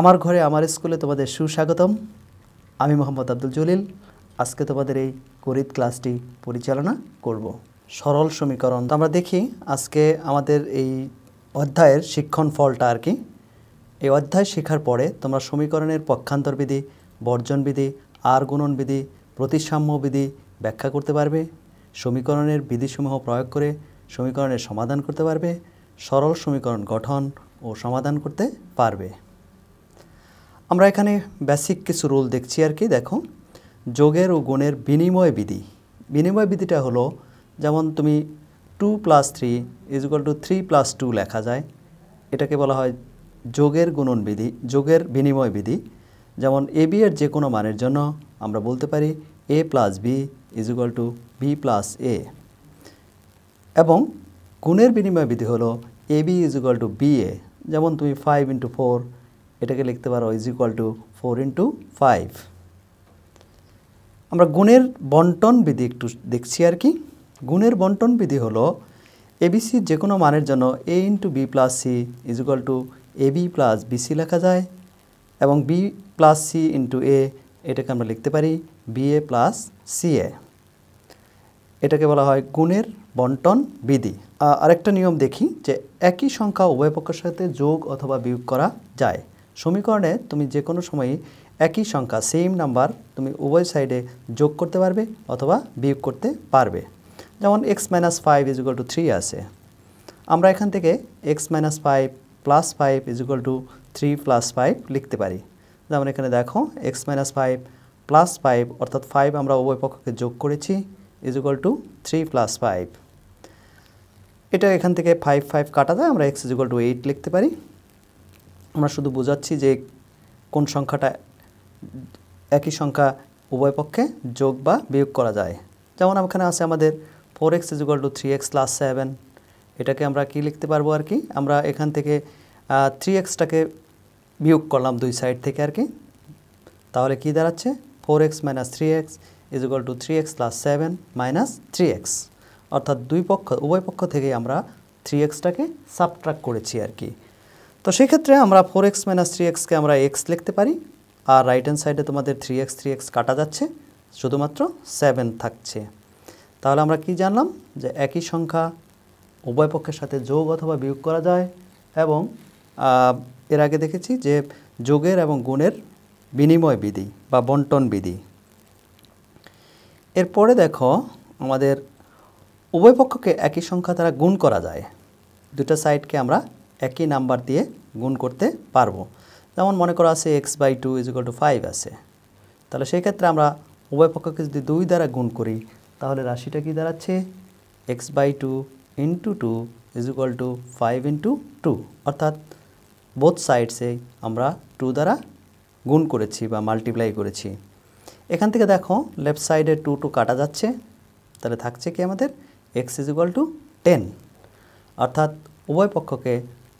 আমার ঘরে আমার স্কুলে তোমাদের সুস্বাগতম আমি মোহাম্মদ আব্দুল জলিল আজকে তোমাদের এই গরিব ক্লাসটি পরিচালনা করব। সরল সমীকরণ তো আমরা দেখি আজকে আমাদের এই অধ্যায়ের শিক্ষণ ফলটা আর কি এই অধ্যায় শেখার পরে তোমরা সমীকরণের পক্ষান্তরবিধি বর্জনবিধি আর গুণনবিধি প্রতিসাম্যবিধি ব্যাখ্যা করতে পারবে সমীকরণের বিধিসমূহ প্রয়োগ করে সমীকরণের সমাধান করতে পারবে সরল সমীকরণ গঠন ও সমাধান করতে পারবে আমরা এখানে বেসিক কিছু রুল দেখছি আর কি দেখো যোগের ও গুণের বিনিময় বিধি বিনিময় বিধিটা হলো যেমন তুমি two plus three is equal to three plus two লেখা যায় এটাকে বলা হয় যোগের গুণন বিধি যোগের বিনিময় বিধি যেমন এ বি এর যে কোনো মানের জন্য আমরা বলতে পারি A plus B is equal to B plus A এবং গুণের বিনিময় বিধি হলো A B is equal to B A যেমন তুমি ফাইভ ইন্টু ফোর এটাকে লিখতে পারো is equal to four into five আমরা গুণের বন্টন বিধি একটু দেখছি আর কি গুণের বন্টন বিধি হলো এবিসি যে কোনো মানের জন্য A into B plus C is equal to A B plus BC লেখা যায় এবং B plus C into A এটাকে আমরা লিখতে পারি B A plus C A এটাকে বলা হয় গুণের বন্টন বিধি আরেকটা নিয়ম দেখি যে একই সংখ্যা উভয় পক্ষের সাথে যোগ অথবা বিয়োগ করা যায় সমীকরণে তুমি যে কোনো সময়ে একই সংখ্যা সেম নাম্বার তুমি উভয় সাইডে যোগ করতে পারবে অথবা বিয়োগ করতে পারবে যেমন X minus five is equal to three আছে আমরা এখান থেকে X minus five plus five is equal to three plus five লিখতে পারি যেমন এখানে দেখো X minus five plus five অর্থাৎ ফাইভ আমরা উভয় পক্ষকে যোগ করেছি is equal to three plus five এটা এখান থেকে ফাইভ ফাইভ কাটা যায় আমরা এক্স ইজ টু এইট লিখতে পারি আমরা শুধু বোঝাচ্ছি যে কোন সংখ্যাটা একই সংখ্যা উভয় পক্ষে যোগ বা বিয়োগ করা যায় যেমন এখানে আছে আমাদের four X is equal to three X plus seven এটাকে আমরা কি লিখতে পারবো আর কি আমরা এখান থেকে থ্রি এক্সটাকে বিয়োগ করলাম দুই সাইড থেকে আর কি তাহলে কি দাঁড়াচ্ছে four X minus three X is equal to three X plus seven minus three X অর্থাৎ দুই পক্ষ উভয় পক্ষ থেকে আমরা থ্রি এক্সটাকে সাবট্রাক করেছি আর কি তো সেক্ষেত্রে আমরা ফোর এক্স মাইনাস থ্রি এক্সকে আমরা এক্স লিখতে পারি আর রাইট হ্যান্ড সাইডে তোমাদের থ্রি এক্স থ্রি এক্স কাটা যাচ্ছে শুধুমাত্র সেভেন থাকছে তাহলে আমরা কি জানলাম যে একই সংখ্যা উভয় পক্ষের সাথে যোগ অথবা বিয়োগ করা যায় এবং এর আগে দেখেছি যে যোগের এবং গুণের বিনিময় বিধি বা বন্টন বিধি এরপরে দেখো আমাদের উভয় পক্ষকে একই সংখ্যা দ্বারা গুণ করা যায় দুটা সাইডকে আমরা একই নাম্বার দিয়ে গুণ করতে পারবো যেমন মনে করা আছে X by two is equal to five আছে তাহলে সেই ক্ষেত্রে আমরা উভয় পক্ষকে যদি দুই দ্বারা গুণ করি তাহলে রাশিটা কি দাঁড়াচ্ছে X by two into two is equal to five into two অর্থাৎ বোথ সাইডসে আমরা টু দ্বারা গুণ করেছি বা মাল্টিপ্লাই করেছি এখান থেকে দেখো লেফট সাইডে টু টু কাটা যাচ্ছে তাহলে থাকছে কি আমাদের X is equal to ten অর্থাৎ উভয় পক্ষকে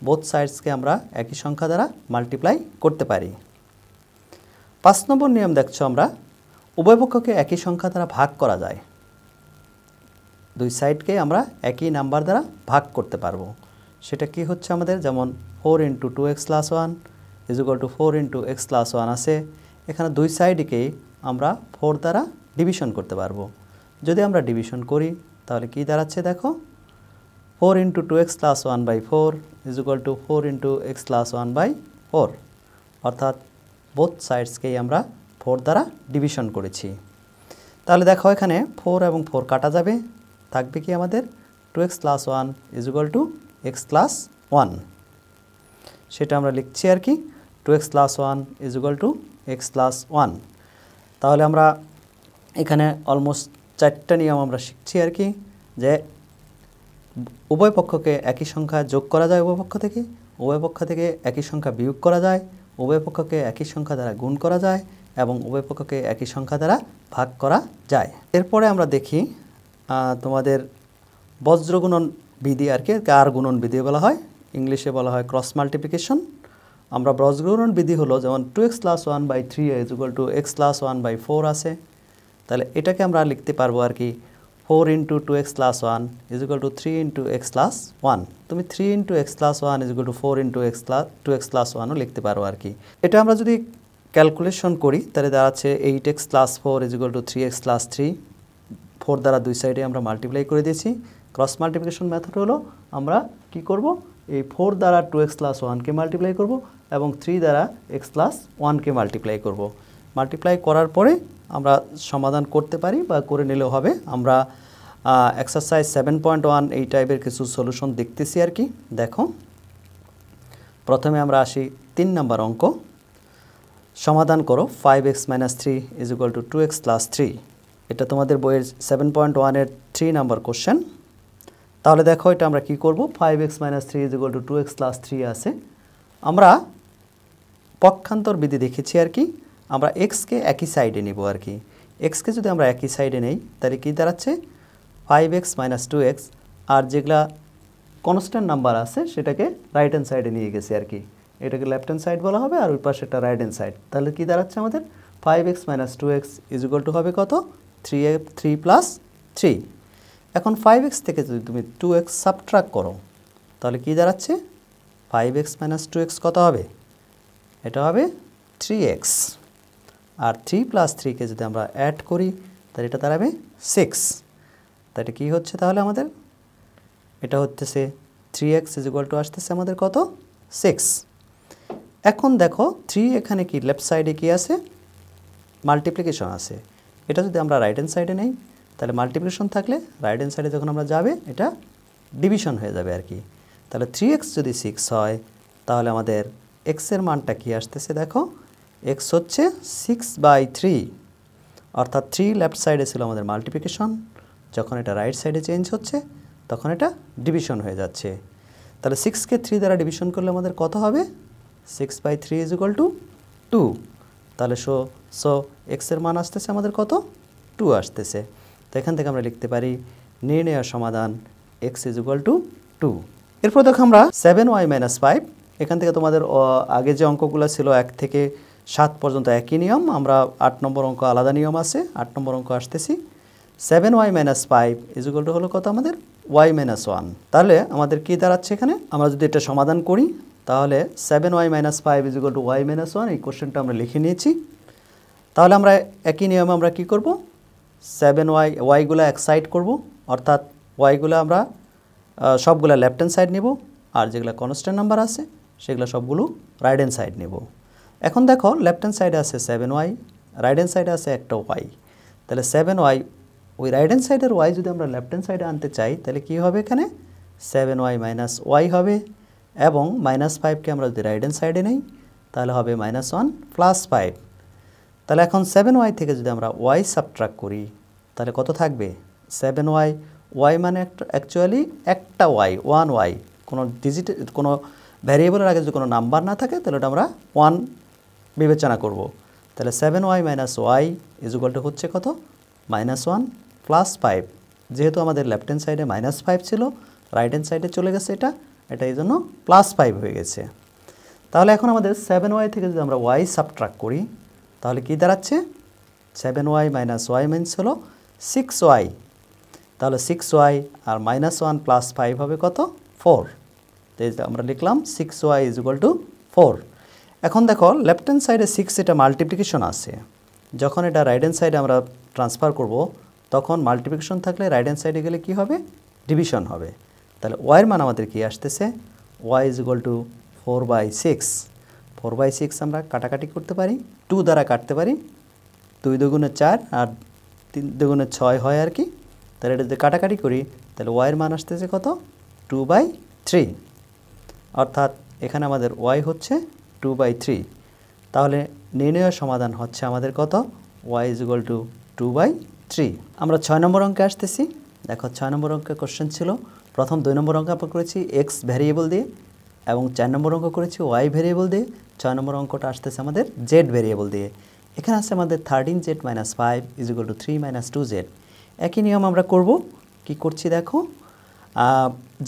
বোথ সাইডসকে আমরা একই সংখ্যা দ্বারা মাল্টিপ্লাই করতে পারি পাঁচ নম্বর নিয়ম দেখছো আমরা উভয় পক্ষকে একই সংখ্যা দ্বারা ভাগ করা যায় দুই সাইডকে আমরা একই নাম্বার দ্বারা ভাগ করতে পারবো সেটা কি হচ্ছে আমাদের যেমন four into two X plus one is to four into X plus one আছে এখানে দুই সাইডকেই আমরা ফোর দ্বারা ডিভিশন করতে পারবো যদি আমরা ডিভিশন করি তাহলে কি দাঁড়াচ্ছে দেখো 4 into 2x plus 1 by 4 is equal to 4 into x plus 1 by 4 অর্থাৎ বোথ সাইডসকেই আমরা 4 দ্বারা ডিভিশন করেছি তাহলে দেখো এখানে 4 এবং 4 কাটা যাবে থাকবে কি আমাদের 2x plus 1 is equal to x plus 1 সেটা আমরা লিখছি আর কি 2x plus 1 is equal to x plus 1 তাহলে আমরা এখানে অলমোস্ট চারটা নিয়ম আমরা শিখছি আর কি যে উভয় পক্ষকে একই সংখ্যা যোগ করা যায় উভয় পক্ষ থেকে উভয় পক্ষ থেকে একই সংখ্যা বিয়োগ করা যায় উভয় পক্ষকে একই সংখ্যা দ্বারা গুণ করা যায় এবং উভয় পক্ষকে একই সংখ্যা দ্বারা ভাগ করা যায় এরপরে আমরা দেখি তোমাদের বজ্রগুণন বিধি আর কি আর গুণন বিধি বলা হয় ইংলিশে বলা হয় ক্রস মাল্টিপ্লিকেশন আমরা বজ্রগুণন বিধি হলো যেমন two X plus one by three is equal to X plus one by four আছে তাহলে এটাকে আমরা লিখতে পারবো আর কি 4 into 2x plus 1 is equal to 3 into x plus 1 তুমি 3 into x plus 1 is equal to 4 into x plus 2x plus 1 ও লিখতে পারো আর কি এটা আমরা যদি ক্যালকুলেশন করি তাহলে দাঁড়াচ্ছে 8x plus 4 is equal to 3x plus 3 4 দ্বারা দুই সাইডে আমরা মাল্টিপ্লাই করে দিয়েছি ক্রস মাল্টিপ্লিকেশন মেথড হলো আমরা কি করব এই 4 দ্বারা 2x plus 1 কে মাল্টিপ্লাই করব এবং 3 দ্বারা x plus 1 কে মাল্টিপ্লাই করব মাল্টিপ্লাই করার পরে আমরা সমাধান করতে পারি বা করে নিলেও হবে আমরা এক্সারসাইজ সেভেন পয়েন্ট ওয়ান এই টাইপের কিছু সলিউশন দেখতেছি আর কি দেখো প্রথমে আমরা আসি তিন নাম্বার অঙ্ক সমাধান করো five X minus three is equal to two X plus three এটা তোমাদের বইয়ের সেভেন পয়েন্ট ওয়ানের থ্রি নাম্বার কোশ্চেন তাহলে দেখো এটা আমরা কি করব five X minus three is equal to two X plus three আছে আমরা পক্ষান্তর বিধি দেখেছি আর কি আমরা এক্সকে একই সাইডে নেব আর কি এক্সকে যদি আমরা একই সাইডে নেই তাহলে কী দাঁড়াচ্ছে five X minus two X আর যেগুলা কনস্ট্যান্ট নাম্বার আছে সেটাকে রাইট হ্যান্ড সাইডে নিয়ে গেছি আর কি এটাকে লেফট হ্যান্ড সাইড বলা হবে আর ওই পাশে একটা রাইট হ্যান্ড সাইড তাহলে কী দাঁড়াচ্ছে আমাদের five X minus two X is equal to হবে কত থ্রি থ্রি প্লাস থ্রি এখন ফাইভ এক্স থেকে যদি তুমি টু এক্স সাবট্রাক করো তাহলে কী দাঁড়াচ্ছে five X minus two X কত হবে এটা হবে থ্রি এক্স আর থ্রি প্লাস থ্রিকে যদি আমরা অ্যাড করি তাহলে এটা দাঁড়াবে সিক্স তা এটা কী হচ্ছে তাহলে আমাদের এটা হচ্ছে three X is equal to আসতেছে আমাদের কত সিক্স এখন দেখো থ্রি এখানে কি লেফট সাইডে কি আছে মাল্টিপ্লিকেশন আছে এটা যদি আমরা রাইট হ্যান্ড সাইডে নেই তাহলে মাল্টিপ্লিকেশন থাকলে রাইট হ্যান্ড সাইডে যখন আমরা যাবে এটা ডিভিশন হয়ে যাবে আর কি তাহলে থ্রি এক্স যদি সিক্স হয় তাহলে আমাদের এক্সের মানটা কি আসতেছে দেখো এক্স হচ্ছে সিক্স বাই থ্রি অর্থাৎ থ্রি লেফট সাইডে ছিল আমাদের মাল্টিপ্লিকেশন যখন এটা রাইট সাইডে চেঞ্জ হচ্ছে তখন এটা ডিভিশন হয়ে যাচ্ছে তাহলে সিক্সকে থ্রি দ্বারা ডিভিশন করলে আমাদের কত হবে six by three is equal to two তাহলে সো সো এক্সের মান আসতেছে আমাদের কত টু আসতেছে তো এখান থেকে আমরা লিখতে পারি নির্ণয় সমাধান X is equal to two এরপর দেখো আমরা সেভেন ওয়াই মাইনাস ফাইভ এখান থেকে তোমাদের আগে যে অঙ্কগুলো ছিল এক থেকে সাত পর্যন্ত একই নিয়ম আমরা আট নম্বর অঙ্ক আলাদা নিয়ম আছে আট নম্বর অঙ্ক আসতেছি seven Y minus five is equal to হলো কত আমাদের ওয়াই মাইনাস ওয়ান তাহলে আমাদের কী দাঁড়াচ্ছে এখানে আমরা যদি এটা সমাধান করি তাহলে seven Y minus five is equal to Y minus one এই কোশ্চেনটা আমরা লিখে নিয়েছি তাহলে আমরা একই নিয়মে আমরা কি করব সেভেন ওয়াই ওয়াইগুলো এক সাইড করবো অর্থাৎ ওয়াইগুলো আমরা সবগুলো লেফট হ্যান্ড সাইড নেব আর যেগুলো কনস্ট্যান্ট নাম্বার আছে সেগুলো সবগুলো রাইট হ্যান্ড সাইড নেব এখন দেখো লেফট হ্যান্ড সাইডে আছে সেভেন ওয়াই রাইট হ্যান্ড সাইডে আছে একটা ওয়াই তাহলে সেভেন ওয়াই ওই রাইট হ্যান্ড সাইডের ওয়াই যদি আমরা লেফট হ্যান্ড সাইডে আনতে চাই তাহলে কী হবে এখানে সেভেন ওয়াই মাইনাস ওয়াই হবে এবং মাইনাস ফাইভকে আমরা যদি রাইট হ্যান্ড সাইডে নেই তাহলে হবে মাইনাস ওয়ান প্লাস ফাইভ তাহলে এখন সেভেন ওয়াই থেকে যদি আমরা ওয়াই সাবট্রাক করি তাহলে কত থাকবে সেভেন ওয়াই ওয়াই মানে একটা অ্যাকচুয়ালি একটা ওয়াই ওয়ান ওয়াই কোনো ডিজিট কোনো ভ্যারিয়েবলের আগে যদি কোনো নাম্বার না থাকে তাহলে ওটা আমরা ওয়ান বিবেচনা করব তাহলে সেভেন ওয়াই মাইনাস ওয়াই ইজুগলটা হচ্ছে কত মাইনাস ওয়ান প্লাস ফাইভ যেহেতু আমাদের লেফট হ্যান্ড সাইডে মাইনাস ফাইভ ছিল রাইট হ্যান্ড সাইডে চলে গেছে এটা এটা এই জন্য প্লাস ফাইভ হয়ে গেছে তাহলে এখন আমাদের সেভেন ওয়াই থেকে যদি আমরা ওয়াই সাবট্রাক করি তাহলে কী দাঁড়াচ্ছে seven Y minus Y means হলো সিক্স ওয়াই তাহলে সিক্স ওয়াই আর মাইনাস ওয়ান প্লাস ফাইভ হবে কত ফোর আমরা লিখলাম six Y is equal to four এখন দেখো লেফট হ্যান্ড সাইডে সিক্স এটা মাল্টিপ্লিকেশন আছে যখন এটা রাইট হ্যান্ড সাইডে আমরা ট্রান্সফার করব তখন মাল্টিপ্লিকেশন থাকলে রাইট হ্যান্ড সাইডে গেলে কি হবে ডিভিশন হবে তাহলে ওয়াইয়ের মান আমাদের কি আসতেছে Y is equal to four by six four by six আমরা কাটাকাটি করতে পারি টু দ্বারা কাটতে পারি দুই দুগুণে চার আর তিন দুগুণে ছয় হয় আর কি তাহলে এটা যদি কাটাকাটি করি তাহলে ওয়াইয়ের মান আসতেছে কত টু বাই থ্রি অর্থাৎ এখানে আমাদের ওয়াই হচ্ছে টু বাই থ্রি তাহলে নির্ণয় সমাধান হচ্ছে আমাদের কত Y is equal to two by three আমরা ছয় নম্বর অঙ্কে আসতেছি দেখো ছয় নম্বর অঙ্কে কোশ্চেন ছিল প্রথম দুই নম্বর অঙ্ক আমরা করেছি এক্স ভ্যারিয়েবল দিয়ে এবং চার নম্বর অঙ্ক করেছি ওয়াই ভ্যারিয়েবল দিয়ে ছয় নম্বর অঙ্কটা আসতেছে আমাদের জেড ভ্যারিয়েবল দিয়ে এখানে আছে আমাদের thirteen Z minus five is equal to three minus two Z একই নিয়ম আমরা করব কি করছি দেখো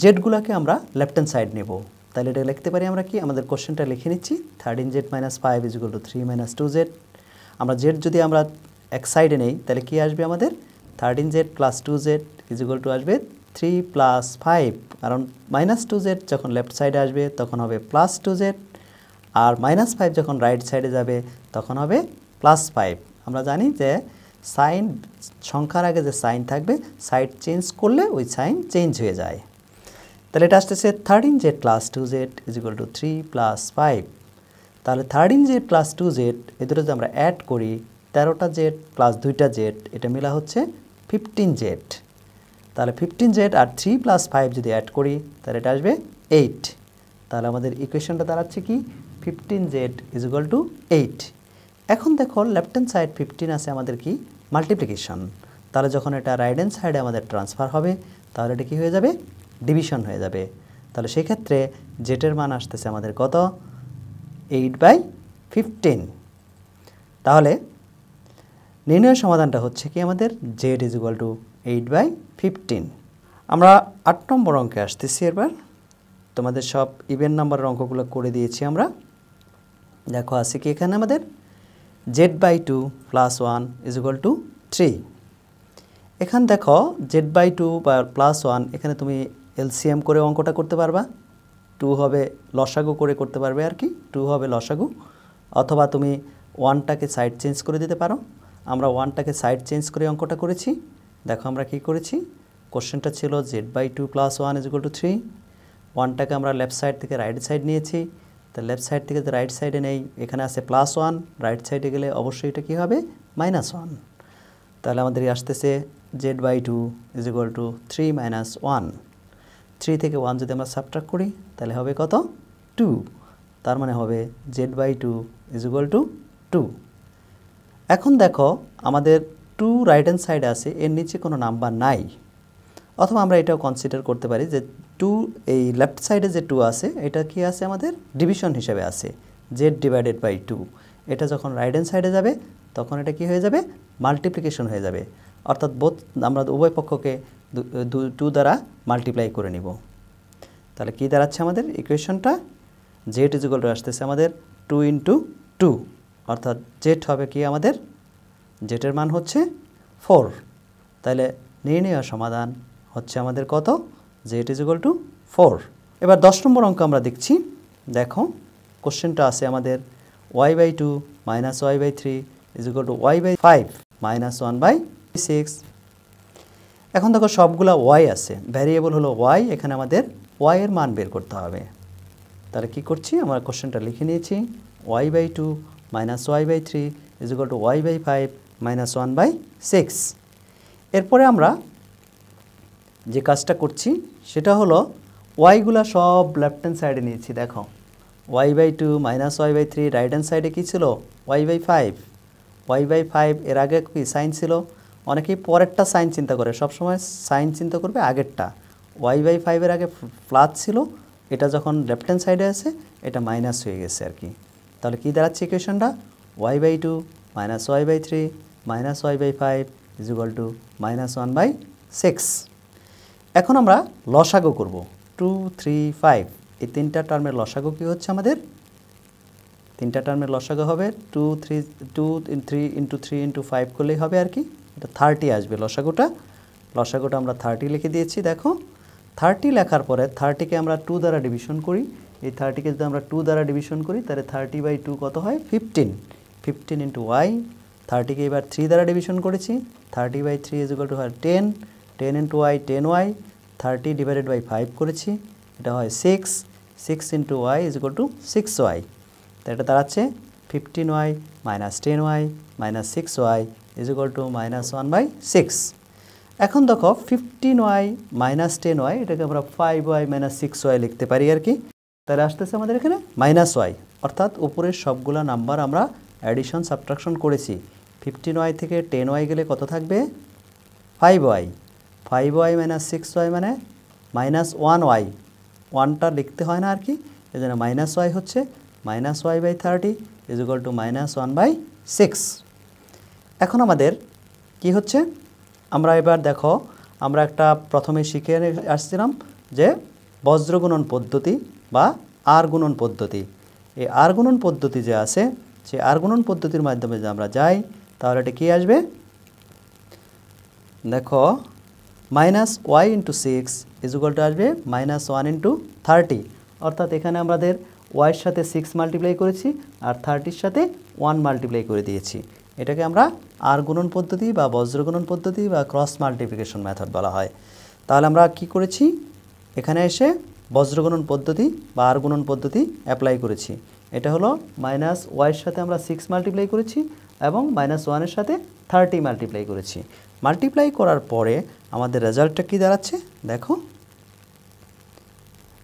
জেডগুলোকে আমরা লেফট হ্যান্ড সাইড নেব তাহলে এটা লিখতে পারি আমরা কি আমাদের কোশ্চেনটা লিখে নিচ্ছি thirteen Z minus five is equal to three minus two Z আমরা জেড যদি আমরা এক সাইডে নেই তাহলে কি আসবে আমাদের thirteen Z plus two Z is equal to আসবে থ্রি প্লাস ফাইভ কারণ মাইনাস টু জেড যখন লেফট সাইডে আসবে তখন হবে প্লাস টু জেড আর মাইনাস ফাইভ যখন রাইট সাইডে যাবে তখন হবে প্লাস ফাইভ আমরা জানি যে সাইন সংখ্যার আগে যে সাইন থাকবে সাইড চেঞ্জ করলে ওই সাইন চেঞ্জ হয়ে যায় তাহলে এটা আসতেছে thirteen Z plus two Z is equal to three plus five তাহলে thirteen Z plus two Z এ দুটো যদি আমরা অ্যাড করি তেরোটা জেড প্লাস দুইটা জেড এটা মেলা হচ্ছে ফিফটিন জেড তাহলে ফিফটিন জেড আর থ্রি প্লাস ফাইভ যদি অ্যাড করি তাহলে এটা আসবে এইট তাহলে আমাদের ইকুয়েশনটা দাঁড়াচ্ছে কি fifteen Z is equal to eight এখন দেখো লেফট হ্যান্ড সাইড ফিফটিন আছে আমাদের কি মাল্টিপ্লিকেশন তাহলে যখন এটা রাইট হ্যান্ড সাইডে আমাদের ট্রান্সফার হবে তাহলে এটা কী হয়ে যাবে ডিভিশন হয়ে যাবে তাহলে সেক্ষেত্রে জেটের মান আসতেছে আমাদের কত এইট বাই ফিফটিন তাহলে নির্ণয় সমাধানটা হচ্ছে কি আমাদের Z is equal to eight by fifteen আমরা আট নম্বর অঙ্কে আসতেছি এবার তোমাদের সব ইভেন নাম্বারের অঙ্কগুলো করে দিয়েছি আমরা দেখো আছে কি এখানে আমাদের Z by two plus one is equal to three এখান দেখো জেড বাই টু বা প্লাস ওয়ান এখানে তুমি এলসিএম করে অঙ্কটা করতে পারবা টু হবে লসাগু করে করতে পারবে আর কি টু হবে লসাগু অথবা তুমি ওয়ানটাকে সাইড চেঞ্জ করে দিতে পারো আমরা ওয়ানটাকে সাইড চেঞ্জ করে অঙ্কটা করেছি দেখো আমরা কি করেছি কোশ্চেনটা ছিল Z by two plus one is to three ওয়ানটাকে আমরা লেফট সাইড থেকে রাইট সাইড নিয়েছি তা লেফট সাইড থেকে রাইট সাইডে নেই এখানে আছে প্লাস ওয়ান রাইট সাইডে গেলে অবশ্যই এটা কী হবে মাইনাস ওয়ান তাহলে আমাদের আসতেছে Z by two is equal to three minus one three থেকে ওয়ান যদি আমরা সাবট্রাক করি তাহলে হবে কত টু তার মানে হবে Z by two is equal to two এখন দেখো আমাদের টু রাইট হ্যান্ড সাইডে আছে এর নিচে কোনো নাম্বার নাই অথবা আমরা এটাও কনসিডার করতে পারি যে টু এই লেফট সাইডে যে টু আছে এটা কি আছে আমাদের ডিভিশন হিসেবে আছে জেড ডিভাইডেড বাই টু এটা যখন রাইট হ্যান্ড সাইডে যাবে তখন এটা কি হয়ে যাবে মাল্টিপ্লিকেশন হয়ে যাবে অর্থাৎ বোধ আমরা উভয় পক্ষকে টু দ্বারা মাল্টিপ্লাই করে নিব তাহলে কী দাঁড়াচ্ছে আমাদের ইকুয়েশনটা জেড ইজ ইকুয়াল টু আসতেছে আমাদের টু ইন্টু টু অর্থাৎ জেট হবে কি আমাদের জেটের মান হচ্ছে ফোর তাহলে নির্ণয় সমাধান হচ্ছে আমাদের কত Z is equal to four এবার দশ নম্বর অঙ্ক আমরা দেখছি দেখো কোশ্চেনটা আছে আমাদের Y by two minus Y by three is equal to Y by five minus one by six এখন দেখো সবগুলা ওয়াই আছে ভ্যারিয়েবল হলো ওয়াই এখানে আমাদের ওয়াইয়ের মান বের করতে হবে তাহলে কি করছি আমরা কোশ্চেনটা লিখে নিয়েছি Y by two minus Y by three is equal to Y by five minus one by six এরপরে আমরা যে কাজটা করছি সেটা হলো ওয়াইগুলা সব লেফট হ্যান্ড সাইডে নিয়েছি দেখো y by two minus Y by three right hand সাইডে কী ছিল y by five y by five এর আগে কি সাইন ছিল অনেকেই পরেরটা সাইন চিন্তা করে সবসময় সাইন চিন্তা করবে আগেরটা ওয়াই বাই ফাইভের আগে প্লাস ছিল এটা যখন লেফট হ্যান্ড সাইডে আছে এটা মাইনাস হয়ে গেছে আর কি তাহলে কী দাঁড়াচ্ছে ইকুয়েশনটা y by two minus Y by three minus Y by five is equal to minus one by six এখন আমরা লসাগো করব টু থ্রি ফাইভ এই তিনটা টার্মের লসাগো কী হচ্ছে আমাদের তিনটা টার্মের লসাগো হবে two three two three into three into five করলেই হবে আর কি এটা থার্টি আসবে লসাগুটা লসাগুটা আমরা থার্টি লিখে দিয়েছি দেখো থার্টি লেখার পরে থার্টিকে আমরা টু দ্বারা ডিভিশন করি এই থার্টিকে যদি আমরা টু দ্বারা ডিভিশন করি তাহলে থার্টি বাই টু কত হয় ফিফটিন ফিফটিন ইন্টু ওয়াই থার্টিকে এবার থ্রি দ্বারা ডিভিশন করেছি thirty by three is to হয় ten ten into y ten y thirty divided by five করেছি এটা হয় six six into y is to six y তো এটা দাঁড়াচ্ছে fifteen y minus ten y minus six Y is equal to minus one by six এখন দেখো fifteen y minus ten y এটাকে আমরা five y minus six y লিখতে পারি আর কি তাহলে আসতেছে আমাদের এখানে মাইনাস ওয়াই অর্থাৎ উপরের সবগুলা নাম্বার আমরা অ্যাডিশন সাবট্রাকশন করেছি ফিফটিন ওয়াই থেকে টেন ওয়াই গেলে কত থাকবে five y five y minus six y মানে মাইনাস ওয়ান ওয়াই ওয়ানটা লিখতে হয় না আর কি এই জন্য মাইনাস ওয়াই হচ্ছে minus Y by thirty is equal to minus one by six এখন আমাদের কি হচ্ছে আমরা এবার দেখো আমরা একটা প্রথমে শিখে আসছিলাম যে বজ্রগুণন পদ্ধতি বা আর গুণন পদ্ধতি এই আর গুণন পদ্ধতি যে আছে সে আর গুণন পদ্ধতির মাধ্যমে যদি আমরা যাই তাহলে এটা কী আসবে দেখো মাইনাস ওয়াই ইন্টু সিক্স ইজুগলটা আসবে মাইনাস ওয়ান ইন্টু থার্টি অর্থাৎ এখানে আমাদের ওয়াইয়ের সাথে সিক্স মাল্টিপ্লাই করেছি আর থার্টির সাথে ওয়ান মাল্টিপ্লাই করে দিয়েছি এটাকে আমরা আর গুণন পদ্ধতি বা বজ্রগুণন পদ্ধতি বা ক্রস মাল্টিপ্লিকেশন মেথড বলা হয় তাহলে আমরা কি করেছি এখানে এসে বজ্রগণন পদ্ধতি বা আর গুণন পদ্ধতি অ্যাপ্লাই করেছি এটা হলো মাইনাস ওয়াইয়ের সাথে আমরা সিক্স মাল্টিপ্লাই করেছি এবং মাইনাস ওয়ানের সাথে থার্টি মাল্টিপ্লাই করেছি মাল্টিপ্লাই করার পরে আমাদের রেজাল্টটা কী দাঁড়াচ্ছে দেখো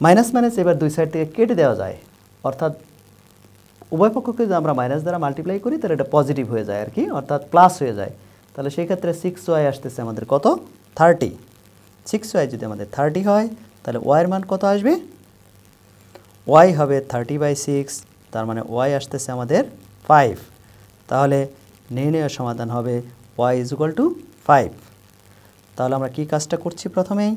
মাইনাস মাইনাস এবার দুই সাইড থেকে কেটে দেওয়া যায় অর্থাৎ উভয় পক্ষকে যদি আমরা মাইনাস দ্বারা মাল্টিপ্লাই করি তাহলে এটা পজিটিভ হয়ে যায় আর কি অর্থাৎ প্লাস হয়ে যায় তাহলে সেই ক্ষেত্রে সিক্স ওয়াই আসতেছে আমাদের কত থার্টি সিক্স ওয়াই যদি আমাদের থার্টি হয় তাহলে ওয়াইয়ের মান কত আসবে ওয়াই হবে থার্টি বাই সিক্স তার মানে ওয়াই আসতেছে আমাদের ফাইভ তাহলে নির্ণয় সমাধান হবে y is equal to five তাহলে আমরা কি কাজটা করছি প্রথমেই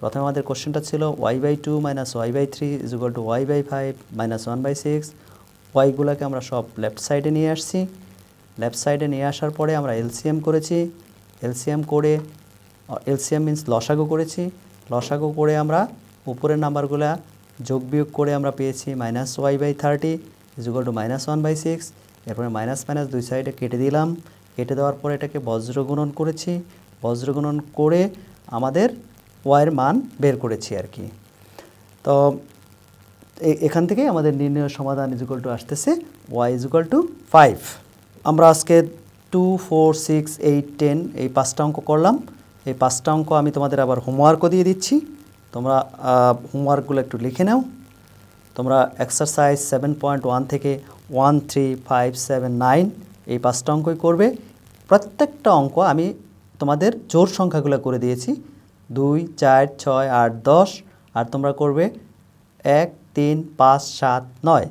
প্রথমে আমাদের কোশ্চেনটা ছিল y by two minus Y by three is equal to Y by five minus one by six ওয়াইগুলোকে আমরা সব লেফট সাইডে নিয়ে আসছি লেফট সাইডে নিয়ে আসার পরে আমরা এলসিএম করেছি এলসিএম করে এলসিএম মিন্স লসাগো করেছি লসাগো করে আমরা উপরের নাম্বারগুলো যোগ বিয়োগ করে আমরা পেয়েছি minus Y by thirty equal to minus one by six এরপরে মাইনাস মাইনাস দুই সাইডে কেটে দিলাম কেটে দেওয়ার পরে এটাকে বজ্রগুণন করেছি বজ্রগুণন করে আমাদের ওয়াইয়ের মান বের করেছি আর কি তো এখান থেকেই আমাদের নির্ণয় সমাধান ইজুকাল টু আসতেছে ওয়াই ইজুকাল টু ফাইভ আমরা আজকে two four six eight ten এই পাঁচটা অঙ্ক করলাম এই পাঁচটা অঙ্ক আমি তোমাদের আবার হোমওয়ার্কও দিয়ে দিচ্ছি তোমরা হোমওয়ার্কগুলো একটু লিখে নাও তোমরা এক্সারসাইজ সেভেন পয়েন্ট ওয়ান থেকে one three five seven nine এই পাঁচটা অঙ্কই করবে প্রত্যেকটা অঙ্ক আমি তোমাদের জোর সংখ্যাগুলো করে দিয়েছি দুই চার ছয় আট দশ আর তোমরা করবে এক তিন পাঁচ সাত নয়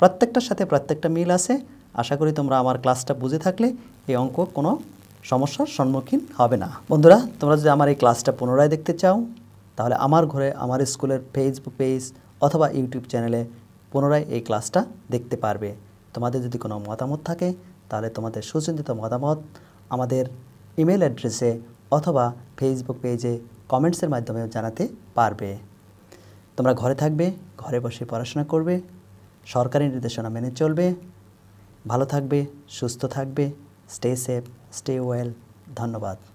প্রত্যেকটার সাথে প্রত্যেকটা মিল আছে আশা করি তোমরা আমার ক্লাসটা বুঝে থাকলে এই অঙ্ক কোনো সমস্যার সম্মুখীন হবে না বন্ধুরা তোমরা যদি আমার এই ক্লাসটা পুনরায় দেখতে চাও তাহলে আমার ঘরে আমার স্কুলের ফেসবুক পেজ অথবা ইউটিউব চ্যানেলে পুনরায় এই ক্লাসটা দেখতে পারবে তোমাদের যদি কোনো মতামত থাকে তাহলে তোমাদের সুচিন্তিত মতামত আমাদের ইমেল অ্যাড্রেসে অথবা ফেসবুক পেজে কমেন্টসের মাধ্যমে জানাতে পারবে তোমরা ঘরে থাকবে ঘরে বসে পড়াশোনা করবে সরকারি নির্দেশনা মেনে চলবে ভালো থাকবে সুস্থ থাকবে স্টে সেফ স্টে ওয়েল ধন্যবাদ